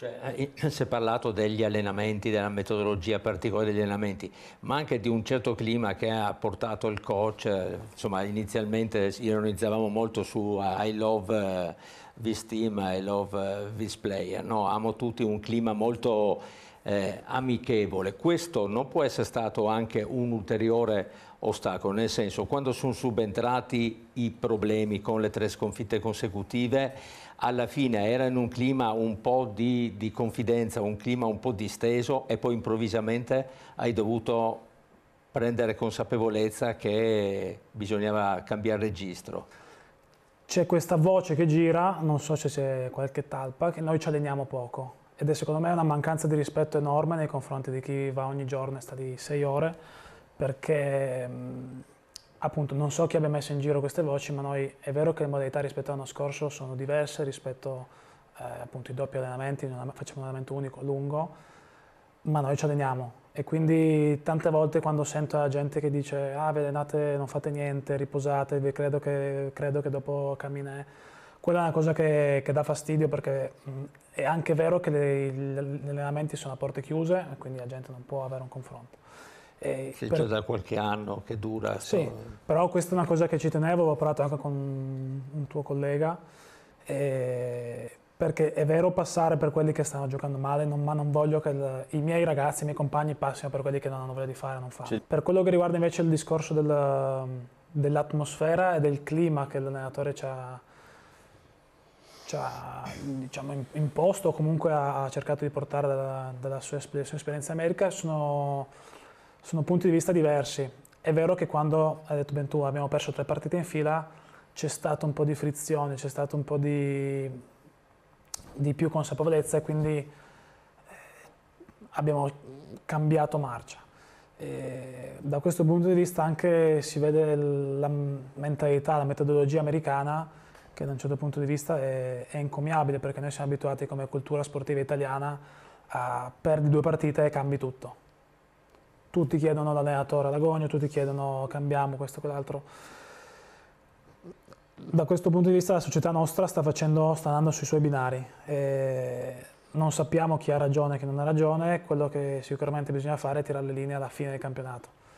Cioè, eh, si è parlato degli allenamenti, della metodologia particolare degli allenamenti, ma anche di un certo clima che ha portato il coach, eh, insomma inizialmente ironizzavamo molto su eh, I love this team, I love this player, no? amo tutti un clima molto eh, amichevole. Questo non può essere stato anche un ulteriore ostacolo, nel senso quando sono subentrati i problemi con le tre sconfitte consecutive, alla fine era in un clima un po' di, di confidenza, un clima un po' disteso e poi improvvisamente hai dovuto prendere consapevolezza che bisognava cambiare registro. C'è questa voce che gira, non so se c'è qualche talpa, che noi ci alleniamo poco ed è secondo me una mancanza di rispetto enorme nei confronti di chi va ogni giorno e sta di sei ore, perché appunto non so chi abbia messo in giro queste voci, ma noi è vero che le modalità rispetto all'anno scorso sono diverse rispetto eh, appunto ai doppi allenamenti, facciamo un allenamento unico lungo, ma noi ci alleniamo e quindi tante volte quando sento la gente che dice ah vi allenate, non fate niente, riposate, credo che, credo che dopo camminate, quella è una cosa che, che dà fastidio perché è anche vero che le, gli allenamenti sono a porte chiuse, e quindi la gente non può avere un confronto. E sì, per... da qualche anno che dura. Sì, so... però questa è una cosa che ci tenevo, ho parlato anche con un tuo collega, e... perché è vero passare per quelli che stanno giocando male, non, ma non voglio che il... i miei ragazzi, i miei compagni passino per quelli che non hanno voglia di fare non fanno. Sì. Per quello che riguarda invece il discorso del... dell'atmosfera e del clima che l'allenatore ci ha ci cioè, ha diciamo, imposto o comunque ha cercato di portare dalla, dalla sua, sua, esperienza america sono, sono, punti di vista diversi. È vero che quando, ha detto Bentù, abbiamo perso tre partite in fila, c'è stato un po' di frizione, c'è stato un po' di, di più consapevolezza e quindi eh, abbiamo cambiato marcia. E da questo punto di vista anche si vede la mentalità, la metodologia americana che da un certo punto di vista è, è incommiabile perché noi siamo abituati come cultura sportiva italiana a perdere due partite e cambi tutto. Tutti chiedono l'allenatore Aragogno, tutti chiedono cambiamo questo e quell'altro. Da questo punto di vista la società nostra sta, facendo, sta andando sui suoi binari. E non sappiamo chi ha ragione e chi non ha ragione, quello che sicuramente bisogna fare è tirare le linee alla fine del campionato.